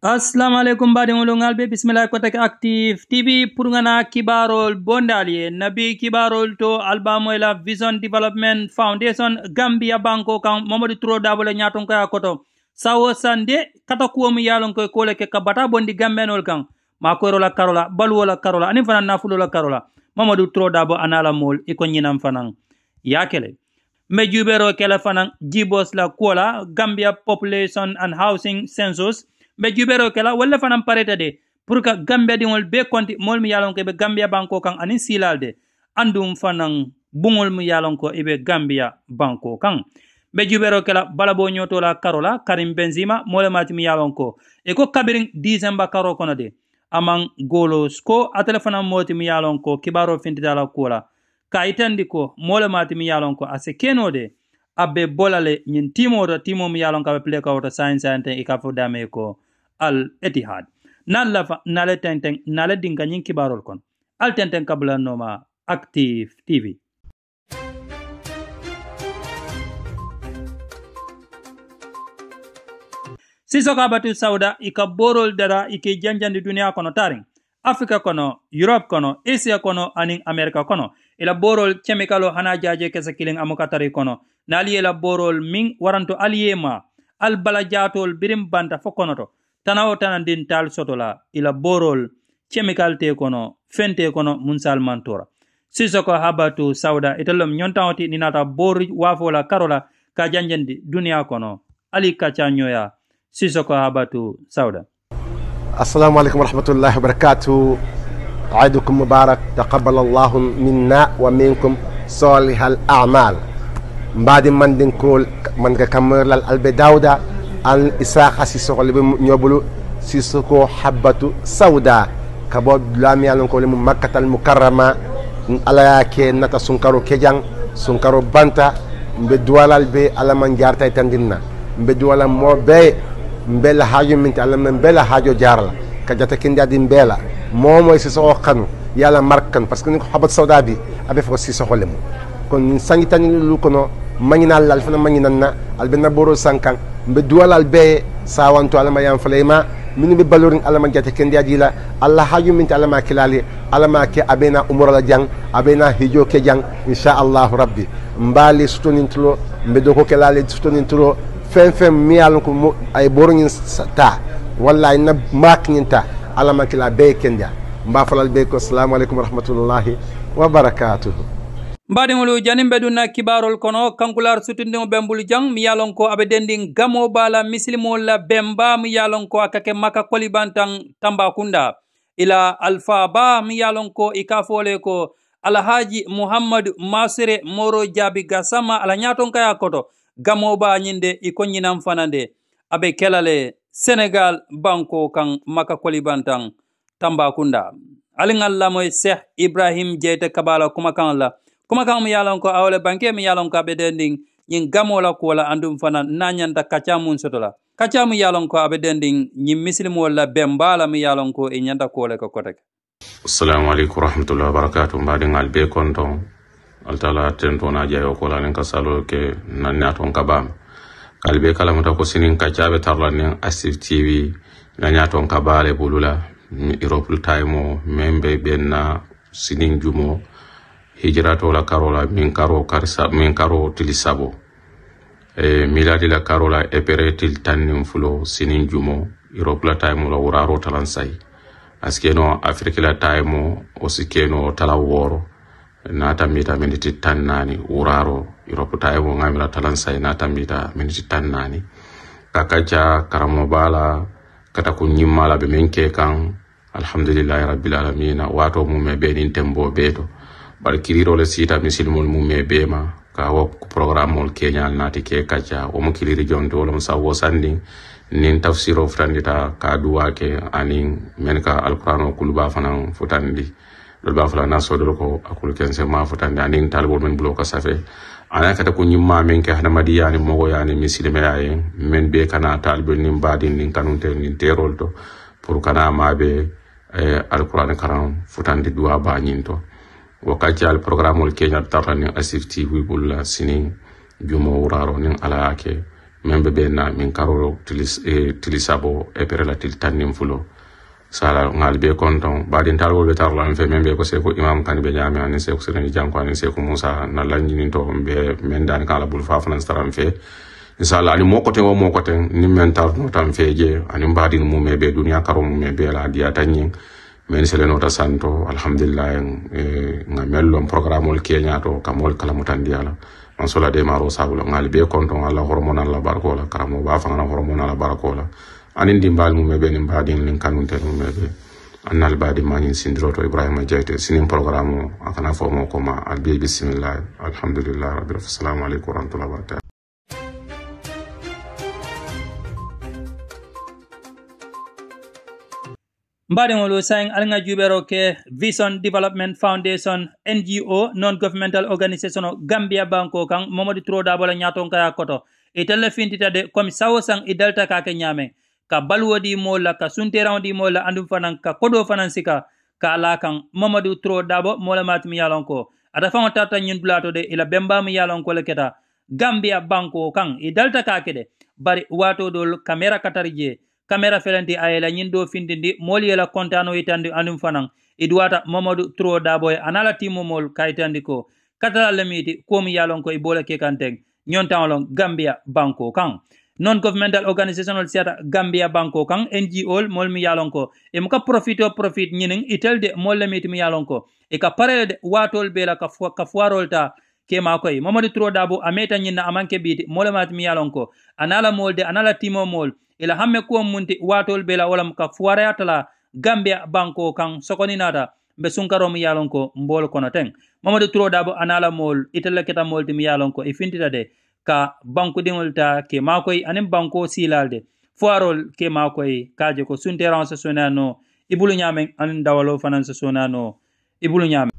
assalamu alaikum ba de ngolongal be bismillah ko tek tv pour kibarol bondali nabi kibarol to alba moy vision development foundation gambia banko kang momadi tro dabole nyaton ko akoto Sunday sande kata ko mi yalon ko kole ke kabata bondi gambenol kan makoro la karola balwo la karola ani fanan na la karola momadi tro dabo anala mol e ko nyinam fanan yakele me jubero kele fanan jibos la kola gambia population and housing census ɓe juɓero kela walle fanan parete de pour que gambia ɗiol be konti molmi yalonko e ɓe gambia banko kan anin silalde andum fanan bugol mi yalonko eɓe gambia banko kan ɓe juɓero kela balabo ñotola karola karim benzima molemati mi yalonko e ko kabirin disemba karo kono de aman golos ko atelefanan moti mi yalonko kibaro fintitala kola kayitandi ko molemati mi yalonko ase keno de abe bolale ñin timoto timo mi yalonko aɓe pleka woto sayin sayinten e kafo dame ko al etihad nan lafa nala tenten nala dinga ñin kibarol kon al tenten kabla noma active tv siso ka batu sauda ika borol dara ike janjandi dunia kono tarin afrika kono europe kono asia kono anin america kono ila borol chemicalo hana jaje kesa kiling amuka tari kono nali ila borol min waranto aliyema al balajatol birim banta fo konoto tana wo tana din taal soto la ila borol chemical te kono fente kono munsal mantora siso ko habatu sauda itallom nyontaŋoti ninata bor waafo la karo la ka janjendi duniya kono ali kaca ñoya siso habatu sauda assalamu alaikum warahmatullahi wabarakatuh عيدكم مبارك تقبل الله منا ومنكم صالح الأعمال بعد من دين من كمر الألب داودا ان اساخ سيسو قلب نيوبلو سيسو حبه سوداء كبود لامي ان كول مكه المكرمه على كي نتا سونكارو كيجان سونكارو بانتا بدوالال بي على من جارتا تاندينا بدوالا مو بي مبل حاجه من على من بلا حاجه جارلا كجاتا كين دادي مبلا مو موي سيسو خانو يالا ماركان باسكو نكو حبه سوداء بي ابي فوسي سو خولمو كون سانيتاني لوكونو mañinal lal fana mañinanna alɓe naboro sankan mbe duwalal beye sawanto alama yanfalayma min ɓe balorin alama jate kendiyaji la allah min alama kilali alama ke abena umorala jang abena hijo ke jang inchallahu rabbi mbaali sutonintolo mbe doko kelali sutonintolo fen fen miyalon ko ay boroñin ta walla na na makiñin ta alama kila beye kendiya mba falal beye ko assalamu aleykum wa rahmatullahi mbaɗigol janin be ɗum na kibarol kono kankular sutudiŋo bembulu jaŋ mi yalon ko abe dendin gamo bala misilimol la bemba mi yalon ko akake maka kolibantan tambakunda ila alfa ba mi yalon ko i kafole ko alhaji muhammadu masire moro jaabi gasama ala ñaton kaya koto gamo ba ñinde i koñinan fanande kela kelale senegal banko kan maka kolibantan tambakunda aliŋal lamoy cheikh ibrahim jeyte kabala kuma kan la kuma kan mi yalon ko awle banke mi yalon ko abeden ding yin gamo la ko la andum fana na nyanta kacha mun sotola kacha mi yalon ko abeden ding yin mislimo la bembala mi yalon ko e nyanta ko le ko kotek assalamu alaikum warahmatullahi wabarakatuh mbadin albe konton altala tento na jayo ko la nen kasalo ke nanna ton kabam kalbe kala mata ko sinin kacha be tarla nen asif tv nanya ton kabale bulula europol time membe benna sinin jumo hijirato la karo la min karo karsa min karo tili sabo e miladi la karo la epere til tannin fulo sinin jumo europe la la wuraro talan asikeno afrique la tayimo o tala woro nata mita miniti tan nani wuraro europe tayimo ŋamila talan nata mita miniti tan nani kakaja karamo bala kata ko ñimmala ɓe alhamdulillahi rabbil alamina wato mume ɓenin tembo ɓeeto bari kiriro le sita misilimol mume bema ka wo programme keñal naati ke kacca womo kiliri jonte wolom sawwo sanndin nin tafsiro futandita ka duwa ke anin men ka alqurano kuluba fanan futandi lol ba fala na sodol ko akul kense ma futandi anin talbol men bulo ka safe ana kata ko nyimma men ke hadamadi yani mogo yani misilimeya ye men be kana talibol nin badi nin kanunte nin terol to pour kana maɓe eh, alqurane karam futandi duwa ba nyinto wakati al programme keñottarta ni asif tv bulla sini jumo uraro ni ala ake membe be benna min karo tilis, eh, tilisabo e perelatil tannin fulo sala ngal be konton badin talwol be tarla en fe men be ko seko imam kan be jami ani seko sirani ko ani seko musa na ni to be men dan kala bul fa fana staram fe sala moko te wo te ni men tar no tam fe je ani badin mu mebe dunya duniya karo mu me la dia tanyin men selenota santo alhamdulillah eh, nga mellon programmeol keñato kamol kalamutandi ala an sola demaro sabula ngali be konton alla hormonal la barkola karamo ba fangana hormonal la barkola anin dimbal mum be nin badin lin kanunte mum be annal badi mañin sindiroto ibrahima jeyte sinin programme akana fomo koma albiye bisimillah alhamdulillah rabbil alamin assalamu aleykum wa rahmatullahi mbaɗigol sayin alnga jubero ke vision development foundation ngo non governmental organization o gambia banko kan momadi trodabola nyaton kaya koto itele tella fintitade komi sawo sang e ka kake nyame ka balwo ɗi molla ka sunte mola andum fanan ka kodo fanan sika ka la kang momodi tro dabo mola matimi ada ata faŋo tata nyun blato de ila mi yalon ko leketa gambia banko Kang e ka kake de bari wato dol kamera katarije kamera felenti ayela ñin do findindi moolu yela kontano yitandi anum fanan idwata mamadou tro daboye anala timomol kayitandi ko katala lemiti kom yalon ko ke kanteng kekanteng lon gambia banko kan non governmental ol siata gambia banko kan ngo mol mi yalon ko e muka profit o profit de itelde mol lemiti mi yalon ko e ka parede watol bela ka fuarol ta kema koy momadu tro dabo ameta nyinna amanke biti mole mat mi yalon ko anala molde anala timo mol ila hamme ko munti watol bela wala ka fuwara tala gambia banko kan sokoni nata be sunkarom yalon ko mbol kono ten momadu tro dabo anala mol itala keta molti mi yalon ko ifintita de ka banku dingol ta ke makoy anin banko silalde fuwarol ke makoy kaje ko sunteran sonano ibulu nyamen anin dawalo fanan sa sonano ibulu nyamen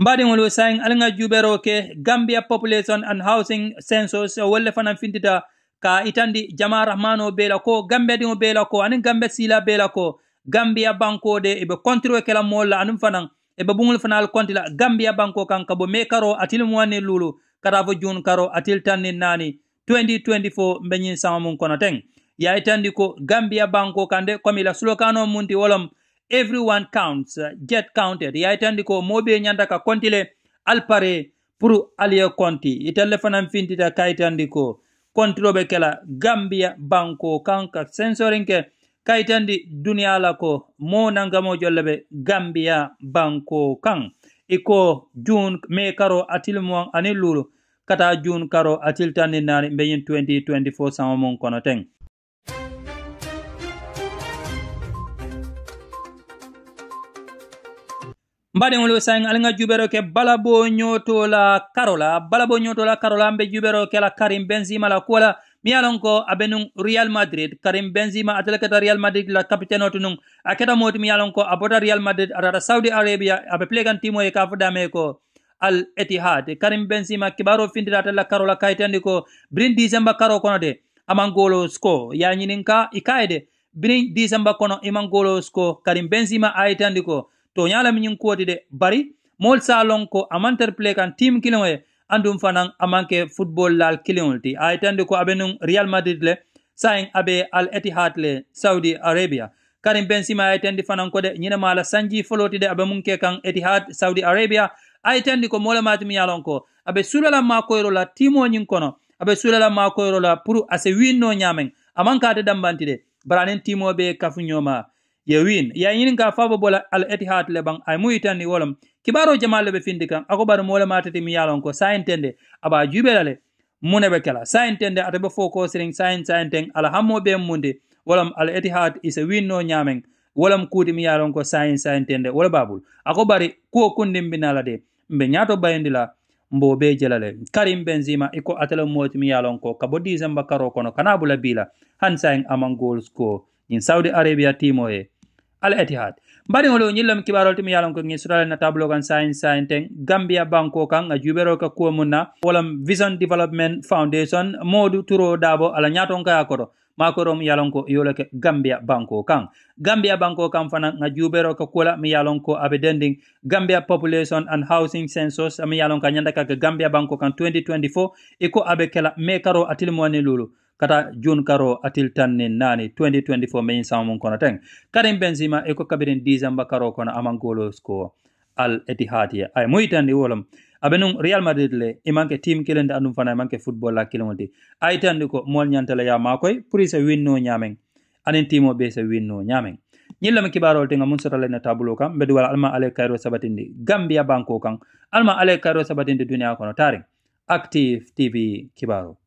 mbaɗigol sayin alga juɓero ke gambia population and housing census wolle fanan findita ka itandi jama rahmano bela ko gambia ɗigo bela ko anin gambia sila bela ko gambia de eɓe contriwe kala molla anum fanan eɓe ɓugol fanal kontila gambia banko kan kabo me karo atil muwanni lulu kata jun karo atil tannin nani 2024 mbeñin sama mum kono ten ya itandi ko gambia banko kande komila sulokano munti wolom everyone counts get counted yaytandi ko moɓe ñanda ka kontile alpare pour aliye konti itelle fanan fintita kayitandi ko kontiroɓe kela gambia banko kanka sensorinke kayitandi duniya la ko mo nangamo jolle ɓe gambia banko kan iko june mai karo atil muwan lulu kata june karo atil tanni nani 2024 sama mun kono mbaɗen lo sayin alga jubero ke balabo ñotola karola balabo la karola ambe jubero la karim benzima la kuola mi yalon ko aɓe nun real madrid karim benzima atele keta real madrid la capitaine otu nun a keta moti mi yalon ko a bota real madrid atata saudi arabia abe plegan ye ka dame ko al etihad karim benzima kibaro findira atella karola kayitendi ko birin décembre karo kono de amangolo sco yañinin ka i kaye de birin kono imangolo sco karim benzima ayitendi ko to ñala mi ñing de bari mol sa lon ko amanter play kan team kilon e andum fanan amanke football lal kiliŋol ti ay tande ko abenun real madrid le sayin abe al etihad le saudi arabia karim benzema ay tandi fanan ko de ñina mala sanji foloti de abe mun ke kan etihad saudi arabia ay tandi ko mola matimi yalon ko abe sulala ma koyro la timoñin kono abe sulala ma koyro la pour ase winno ñamen aman kate dambanti de baranin timo be kafu ye win ya yin ka fa bola al etihad le bang ay muy tan ni wolam kibaro jamal le be findi kan ako bar mole le matati mi yalon ko sa entende aba jubelale mune be kala sa entende atabe fo ko sirin sa entende ala hammo be munde wolam al etihad is a win no nyamen wolam kudi mi yalon ko sa sa entende wala babul ako bari ko kundim binala de be nyato bayindila mbo be jelale karim benzima iko atelo moti mi yalon ko kabo december karo kono kanabula bila hansa en amangol ko in saudi arabia timo e al etihad mbariŋo lo ñiŋ lemu kibaarolu ti mu ko ŋiŋ sutale na tablo kaŋ saayiŋ saayiŋ teŋ gambia banko kaŋ a juuberoo ka kuwo muŋ na wolaŋ vision development foundation moodu turo daabo ala ñaatoŋ ka ye koto mu yalon ko yolo ke gambia banko kan gambia banko kan fana nga jubero ka kula mi yalon ko abe dendiŋ gambia population and housing census mi yalon ka nyanda ka gambia banko kan 2024 iko abe kela mekaro karo ne lulu kata june karo atil tanni nani 2024 meyin samamum kono ten karim benzima e ko kabirin december karo kono amangolo score al etihad ye ay moyitandi wolom aɓe nun real madrid le i manque team kilende andum fana e football la kilonti ayitandi ko mool ñantala ya makoy pour sa winno ñamen anen timo ɓe sa winno ñamen ñillami kibarol tenga mun sotalene tabulo kam mbeɗi wala alma alay kayro sabatindi gambia banko kan alma alay kayro sabatindi duniya kono taring active tv kibaro